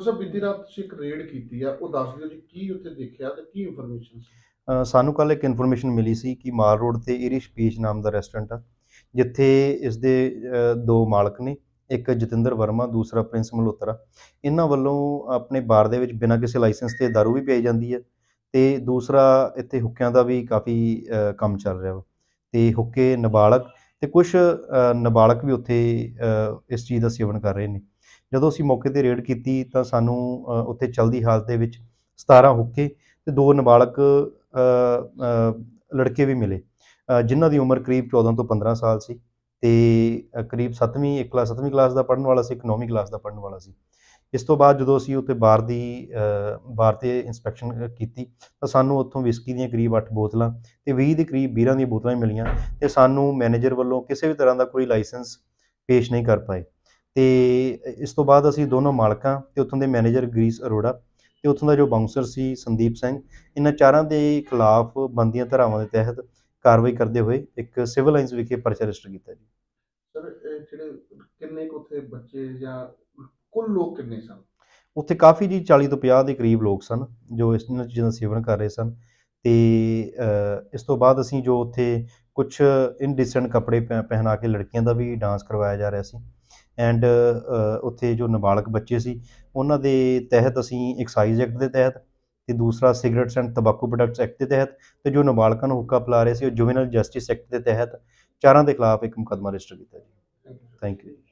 doctor ਸਾਹਿਬ ਬੀਤੀ ਰਾਤ ਤੁਸੀਂ ਇੱਕ ਰੇਡ ਕੀਤੀ ਆ ਉਹ ਦੱਸ ਦਿਓ ਜੀ ਕੀ ਉੱਥੇ ਦੇਖਿਆ ਤੇ ਕੀ ਇਨਫੋਰਮੇਸ਼ਨ ਸੀ ਸਾਨੂੰ ਕੱਲ ਇੱਕ ਇਨਫੋਰਮੇਸ਼ਨ ਮਿਲੀ ਸੀ ਕਿ ਮਾਲ ਰੋਡ ਤੇ ਇਰਿਸ਼ ਪੀਚ ਨਾਮ ਦਾ ਰੈਸਟੋਰੈਂਟ ਆ ਜਿੱਥੇ ਇਸ ਦੇ ਦੋ ਮਾਲਕ ਨੇ ਇੱਕ ਜਤਿੰਦਰ ਵਰਮਾ ਦੂਸਰਾ ਪ੍ਰਿੰਸ ਮਲੋਤਰਾ ਇਹਨਾਂ ਵੱਲੋਂ ਆਪਣੇ ਬਾਰ ਦੇ ਵਿੱਚ ਬਿਨਾਂ ਕਿਸੇ ਲਾਇਸੈਂਸ ਤੇ दारू ਵੀ ਪਿਆਈ ਜਾਂਦੀ ਹੈ ਤੇ ਦੂਸਰਾ ਇੱਥੇ ਹੁੱਕਿਆਂ ਦਾ ਵੀ ਕਾਫੀ ਕੰਮ ਚੱਲ ਰਿਹਾ ਵਾ ਤੇ ਹੁੱਕੇ ਨਬਾਲਕ ਤੇ ਕੁਝ ਨਾਬਾਲਗ ਵੀ ਉੱਥੇ ਇਸ ਚੀਜ਼ ਦਾ ਸੇਵਨ ਕਰ ਰਹੇ ਨੇ ਜਦੋਂ ਅਸੀਂ ਮੌਕੇ ਤੇ ਰੇਡ ਕੀਤੀ ਤਾਂ ਸਾਨੂੰ ਉੱਥੇ ਚਲਦੀ ਹਾਲਤ ਦੇ ਵਿੱਚ 17 ਹੁੱਕੇ ਤੇ ਦੋ ਨਾਬਾਲਗ ਲੜਕੇ ਵੀ ਮਿਲੇ ਜਿਨ੍ਹਾਂ ਦੀ ਉਮਰ ਕਰੀਬ 14 ਤੋਂ 15 ਸਾਲ ਸੀ ਤੇ ਕਰੀਬ 7ਵੀਂ 1 ਕਲਾਸ 7ਵੀਂ ਕਲਾਸ ਦਾ ਪੜਨ ਵਾਲਾ ਸੀ ਇਕਨੋਮਿਕ ਕਲਾਸ ਦਾ ਪੜਨ ਵਾਲਾ ਸੀ ਇਸ ਤੋਂ ਬਾਅਦ ਜਦੋਂ ਅਸੀਂ ਉੱਥੇ ਬਾਰ ਦੀ ਬਾਰ ਤੇ ਇਨਸਪੈਕਸ਼ਨ ਕੀਤੀ ਤਾਂ ਸਾਨੂੰ ਉੱਥੋਂ ਵਿਸਕੀ ਦੀਆਂ ਕਰੀਬ 8 ਬੋਤਲਾਂ ਤੇ 20 ਦੇ ਕਰੀਬ ਬੀਰਾਂ ਦੀਆਂ ਬੋਤਲਾਂ ਮਿਲੀਆਂ ਤੇ ਸਾਨੂੰ ਮੈਨੇਜਰ ਵੱਲੋਂ ਕਿਸੇ ਵੀ ਤਰ੍ਹਾਂ ਦਾ ਕੋਈ ਲਾਇਸੈਂਸ ਪੇਸ਼ ਨਹੀਂ ਕਰ ਪਾਏ ਤੇ ਇਸ ਤੋਂ ਬਾਅਦ ਅਸੀਂ ਦੋਨੋਂ ਮਾਲਕਾਂ ਤੇ ਉੱਥੋਂ ਦੇ ਮੈਨੇਜਰ ਗਰੀਸ ਅਰੋੜਾ ਤੇ ਉੱਥੋਂ ਦਾ ਜੋ ਬਾਉਂਸਰ ਸੀ ਸੰਦੀਪ ਸਿੰਘ ਇਹਨਾਂ ਚਾਰਾਂ ਦੇ ਖਿਲਾਫ ਬੰਦੀਆਂ ਧਰਾਵਾਂ ਦੇ ਤਹਿਤ ਕਾਰਵਾਈ ਕਰਦੇ ਹੋਏ ਇੱਕ ਸਿਵਲ ਲਾਈਨਸ ਵਿਖੇ ਪਰਚਾ ਰਜਿਸਟਰ ਕੀਤਾ ਜੀ ਸਰ ਜਿਹੜੇ ਕਿੰਨੇ ਕੁ ਉੱਥੇ ਬੱਚੇ ਜਾਂ ਕੁੱਲ ਲੋਕ ਕਿੰਨੇ ਸਨ ਉੱਥੇ ਕਾਫੀ ਜੀ 40 ਤੋਂ 50 ਦੇ ਕਰੀਬ ਲੋਕ ਸਨ ਜੋ ਇਸ ਚੀਜ਼ਾਂ ਦਾ ਸੇਵਨ ਕਰ ਰਹੇ ਸਨ ਤੇ ਇਸ ਤੋਂ ਬਾਅਦ ਅਸੀਂ ਜੋ ਉੱਥੇ ਕੁਝ ਇਨਡਿਸੈਂਟ ਕੱਪੜੇ ਪਹਿਨਾ ਕੇ ਲੜਕੀਆਂ ਦਾ ਵੀ ਡਾਂਸ ਕਰਵਾਇਆ ਜਾ ਰਿਹਾ ਸੀ ਐਂਡ ਉੱਥੇ ਜੋ ਨਾਬਾਲਗ ਬੱਚੇ ਸੀ ਉਹਨਾਂ ਦੇ ਤਹਿਤ ਅਸੀਂ ਐਕਸਾਈਜ਼ ਐਕਟ ਦੇ ਤਹਿਤ ਤੇ ਦੂਸਰਾ ਸਿਗਰਟਸ ਐਂਡ ਤਬਾਕੂ ਪ੍ਰੋਡਕਟਸ ਐਕਟ ਦੇ ਤਹਿਤ ਤੇ ਜੋ ਨਾਬਾਲਗਾਂ ਨੂੰ ਹੁੱਕਾ ਪਲਾ ਰਹੇ ਸੀ ਉਹ ਜੁਵੇਨਲ ਜਸਟਿਸ ਐਕਟ ਦੇ ਤਹਿਤ ਚਾਰਾਂ ਦੇ ਖਿਲਾਫ ਇੱਕ ਮੁਕਦਮਾ ਰਜਿਸਟਰ ਕੀਤਾ ਜੀ ਥੈਂਕ ਯੂ